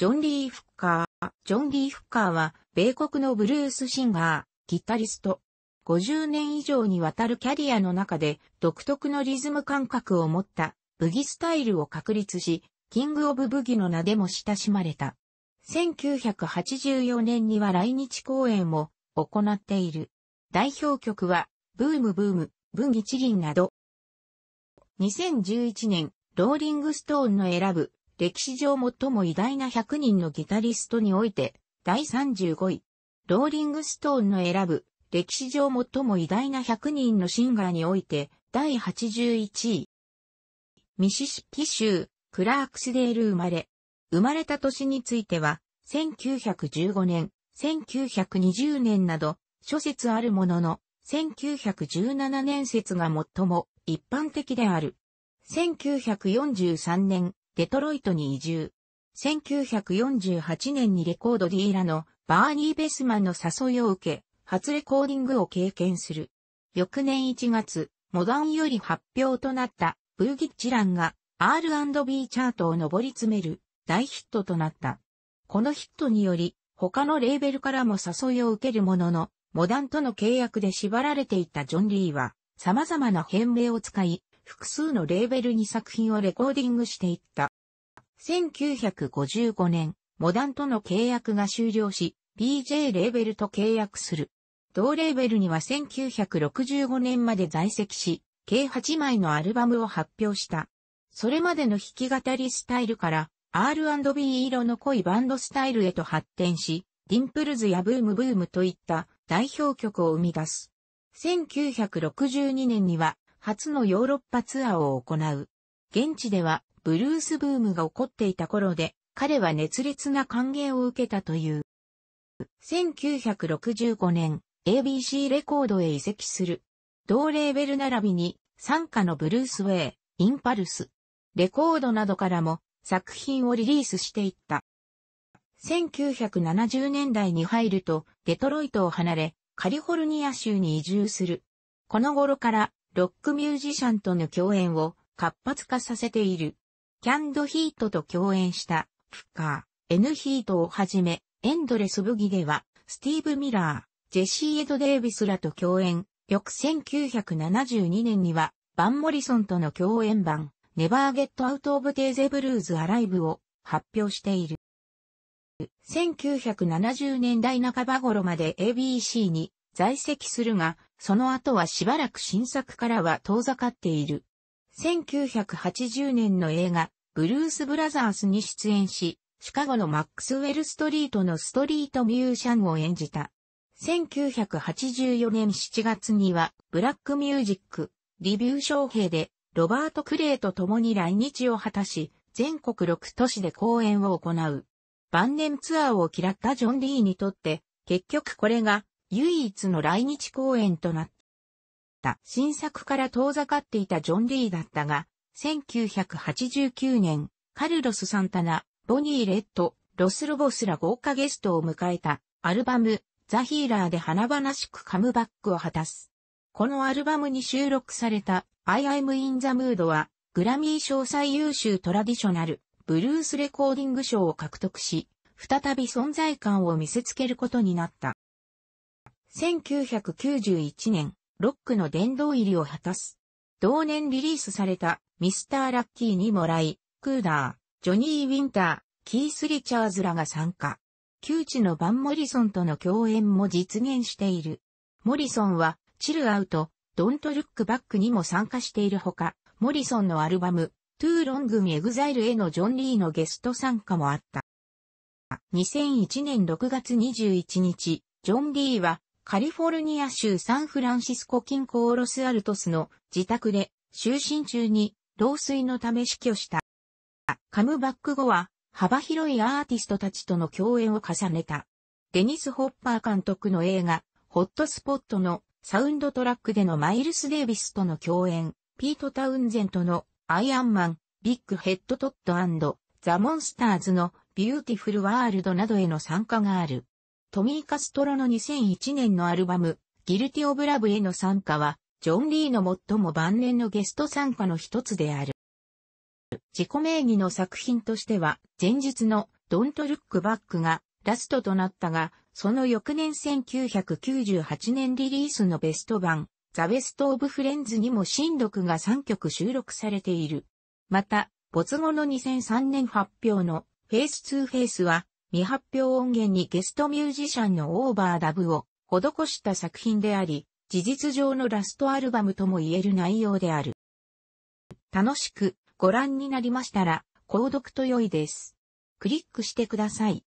ジョン・リー・フッカー。ジョン・リー・フッカーは、米国のブルースシンガー、ギタリスト。50年以上にわたるキャリアの中で、独特のリズム感覚を持った、ブギスタイルを確立し、キング・オブ・ブギの名でも親しまれた。1984年には来日公演も行っている。代表曲は、ブームブーム、ブギチリンなど。2011年、ローリングストーンの選ぶ歴史上最も偉大な100人のギタリストにおいて、第35位。ローリングストーンの選ぶ、歴史上最も偉大な100人のシンガーにおいて、第81位。ミシシッピ州、クラークスデール生まれ。生まれた年については、1915年、1920年など、諸説あるものの、1917年説が最も一般的である。1943年、デトロイトに移住。1948年にレコードディーラのバーニー・ベスマンの誘いを受け、初レコーディングを経験する。翌年1月、モダンより発表となったブーギッチランが R&B チャートを上り詰める大ヒットとなった。このヒットにより、他のレーベルからも誘いを受けるものの、モダンとの契約で縛られていたジョン・リーは、様々な変名を使い、複数のレーベルに作品をレコーディングしていった。1955年、モダンとの契約が終了し、PJ レーベルと契約する。同レーベルには1965年まで在籍し、計8枚のアルバムを発表した。それまでの弾き語りスタイルから R&B 色の濃いバンドスタイルへと発展し、ディンプルズやブームブームといった代表曲を生み出す。1962年には初のヨーロッパツアーを行う。現地ではブルースブームが起こっていた頃で、彼は熱烈な歓迎を受けたという。1965年、ABC レコードへ移籍する。同レーベル並びに、参加のブルースウェイ、インパルス、レコードなどからも作品をリリースしていった。1970年代に入ると、デトロイトを離れ、カリフォルニア州に移住する。この頃から、ロックミュージシャンとの共演を活発化させている。キャンドヒートと共演した、フッカー、N ヒートをはじめ、エンドレスブギでは、スティーブ・ミラー、ジェシー・エド・デイビスらと共演、翌1972年には、バン・モリソンとの共演版、ネバーゲットアウトオブテーゼブルーズアライブを発表している。1970年代半ば頃まで ABC に在籍するが、その後はしばらく新作からは遠ざかっている。1980年の映画、ブルース・ブラザースに出演し、シカゴのマックスウェル・ストリートのストリート・ミューシャンを演じた。1984年7月には、ブラック・ミュージック、リビュー賞兵で、ロバート・クレイと共に来日を果たし、全国6都市で公演を行う。晩年ツアーを嫌ったジョン・リーにとって、結局これが唯一の来日公演となった。、新作から遠ざかっていたジョン・リーだったが、1989年、カルロス・サンタナ、ボニー・レッド、ロス・ロボスら豪華ゲストを迎えたアルバム、ザ・ヒーラーで華々しくカムバックを果たす。このアルバムに収録された I am in the mood は、グラミー賞最優秀トラディショナル、ブルースレコーディング賞を獲得し、再び存在感を見せつけることになった。1991年、ロックの殿堂入りを果たす。同年リリースされたミスターラッキーにもらい、クーダー、ジョニー・ウィンター、キース・リチャーズらが参加。旧知のバン・モリソンとの共演も実現している。モリソンは、チルアウト、ドント・ルック・バックにも参加しているほか、モリソンのアルバム、トゥーロング・ミエグザイルへのジョン・リーのゲスト参加もあった。2001年6月21日、ジョン・リーはカリフォルニア州サンフランシスコ近郊ロスアルトスの自宅で就寝中に老衰のため死去した。カムバック後は幅広いアーティストたちとの共演を重ねた。デニス・ホッパー監督の映画、ホットスポットのサウンドトラックでのマイルス・デイビスとの共演、ピート・タウンゼントのアイアンマン、ビッグ・ヘッド・トットザ・モンスターズのビューティフル・ワールドなどへの参加がある。トミー・カストロの2001年のアルバム、ギルティ・オブ・ラブへの参加は、ジョン・リーの最も晩年のゲスト参加の一つである。自己名義の作品としては、前述のドント・ルック・バックがラストとなったが、その翌年1998年リリースのベスト版、ザ・ベスト・オブ・フレンズにも新録が3曲収録されている。また、没後の2003年発表のフェイス・ツー・フェイスは、未発表音源にゲストミュージシャンのオーバーダブを施した作品であり、事実上のラストアルバムとも言える内容である。楽しくご覧になりましたら、購読と良いです。クリックしてください。